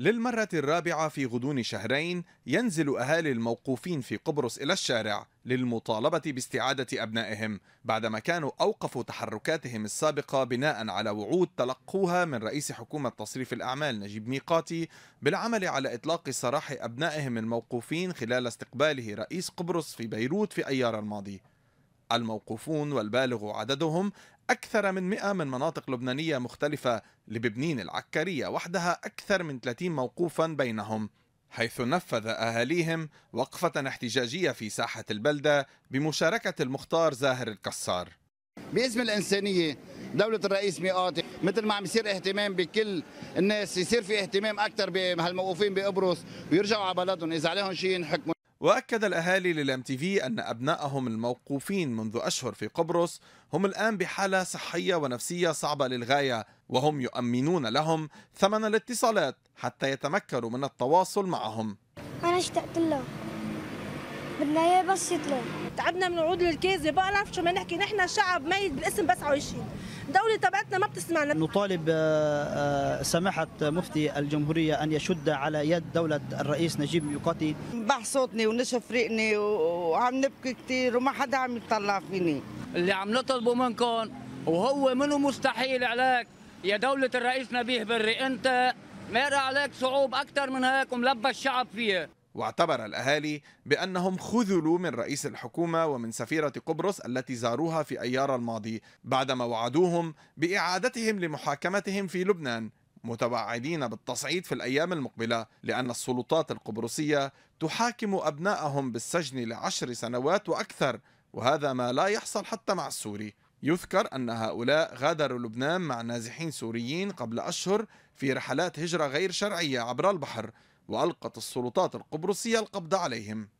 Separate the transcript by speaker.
Speaker 1: للمرة الرابعة في غضون شهرين ينزل أهالي الموقوفين في قبرص إلى الشارع للمطالبة باستعادة أبنائهم بعدما كانوا أوقفوا تحركاتهم السابقة بناء على وعود تلقوها من رئيس حكومة تصريف الأعمال نجيب ميقاتي بالعمل على إطلاق سراح أبنائهم الموقوفين خلال استقباله رئيس قبرص في بيروت في أيار الماضي الموقوفون والبالغ عددهم أكثر من 100 من مناطق لبنانية مختلفة لببنين العكرية وحدها أكثر من 30 موقوفا بينهم حيث نفذ أهاليهم وقفة احتجاجية
Speaker 2: في ساحة البلدة بمشاركة المختار زاهر الكسار باسم الإنسانية دولة الرئيس ميقاتي مثل ما عم يصير اهتمام بكل الناس يصير في اهتمام أكثر بهالموقوفين بقبرص ويرجعوا على بلدهم إذا عليهم شيء ينحكموا وأكد الأهالي للام تي في أن أبنائهم الموقوفين منذ أشهر في قبرص هم الآن
Speaker 1: بحالة صحية ونفسية صعبة للغاية وهم يؤمنون لهم ثمن الاتصالات حتى يتمكنوا من التواصل معهم
Speaker 3: أنا اشتقت لهم بدنا اياه بس يطلع تعبنا من وعود الكاذب بقى نعرف شو ما نحكي نحن شعب ميت بالاسم بس عايشين الدولة تبعتنا ما بتسمعنا
Speaker 4: نطالب آه، آه، سماحة مفتي الجمهورية أن يشد على يد دولة الرئيس نجيب ميقاتي بح صوتني ونشف ريقني وعم نبكي كثير وما حدا عم يطلع فيني اللي عم نطلبه منكم
Speaker 2: وهو منه مستحيل عليك يا دولة الرئيس نبيه بري أنت مر عليك صعوب أكثر من هيك وملبى الشعب فيها
Speaker 1: واعتبر الأهالي بأنهم خذلوا من رئيس الحكومة ومن سفيرة قبرص التي زاروها في أيار الماضي بعدما وعدوهم بإعادتهم لمحاكمتهم في لبنان متوعدين بالتصعيد في الأيام المقبلة لأن السلطات القبرصية تحاكم أبنائهم بالسجن لعشر سنوات وأكثر وهذا ما لا يحصل حتى مع السوري يذكر أن هؤلاء غادروا لبنان مع نازحين سوريين قبل أشهر في رحلات هجرة غير شرعية عبر البحر وألقت السلطات القبرصية القبض عليهم